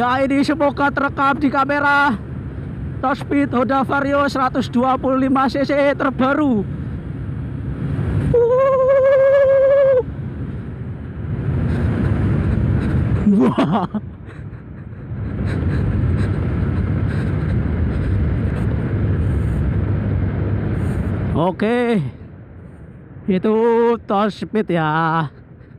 Ya ini semoga terekam di kamera speed Honda Vario 125cc terbaru Wah wow. Oke Itu speed ya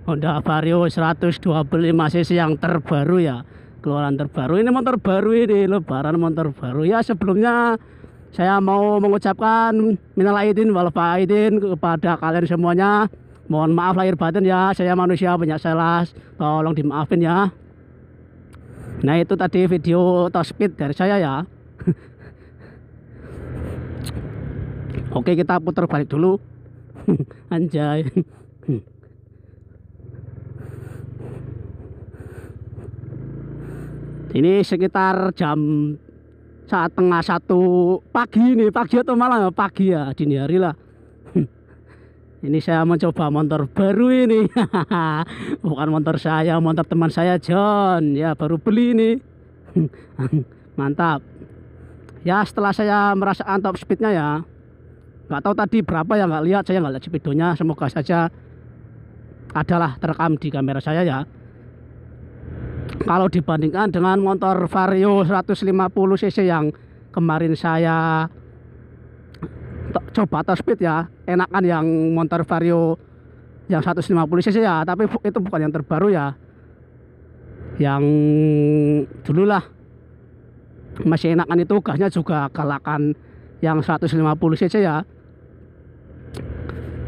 Honda Vario 125cc yang terbaru ya keluaran terbaru ini motor baru ini lebaran motor baru ya sebelumnya saya mau mengucapkan minal aidin wal faidin kepada kalian semuanya mohon maaf lahir batin ya saya manusia banyak salah tolong dimaafin ya nah itu tadi video top speed dari saya ya oke kita putar balik dulu anjay ini sekitar jam saat tengah satu pagi ini pagi atau malam ya, pagi ya dini hari lah ini saya mencoba motor baru ini bukan motor saya motor teman saya John ya baru beli ini mantap ya setelah saya merasakan top speednya ya nggak tahu tadi berapa ya nggak lihat saya nggak lihat speedonya semoga saja adalah terekam di kamera saya ya kalau dibandingkan dengan motor Vario 150 cc yang kemarin saya coba top speed ya enakan yang motor Vario yang 150 cc ya tapi itu bukan yang terbaru ya yang dululah masih enakan itu gasnya juga galakan yang 150 cc ya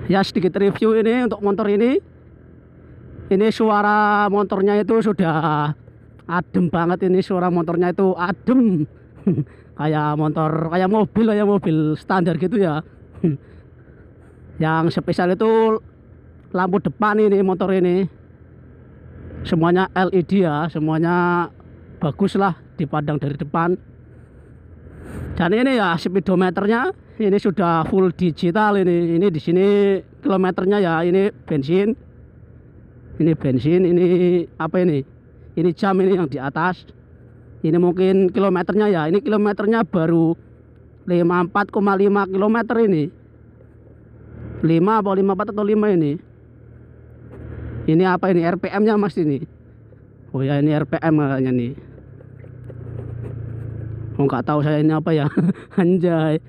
ya sedikit review ini untuk motor ini ini suara motornya itu sudah adem banget ini suara motornya itu adem kayak motor kayak mobil kayak mobil standar gitu ya yang spesial itu lampu depan ini motor ini semuanya LED ya semuanya bagus lah dipandang dari depan dan ini ya speedometernya ini sudah full digital ini ini di sini kilometernya ya ini bensin ini bensin ini apa ini ini jam ini yang di atas ini mungkin kilometernya ya ini kilometernya baru 54,5 km ini 5 atau 54 atau 5 ini ini apa ini RPM nya mas ini oh ya ini RPM nya nih oh nggak tahu saya ini apa ya anjay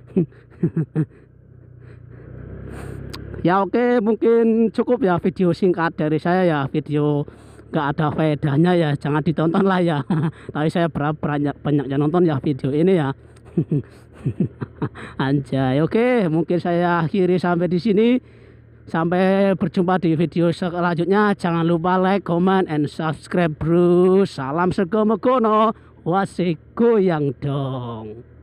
ya oke mungkin cukup ya video singkat dari saya ya video gak ada faedahnya ya jangan ditonton lah ya tapi saya berapa banyak yang nonton ya video ini ya anjay oke mungkin saya akhiri sampai di sini sampai berjumpa di video selanjutnya jangan lupa like comment and subscribe bro salam sego megono yang yang dong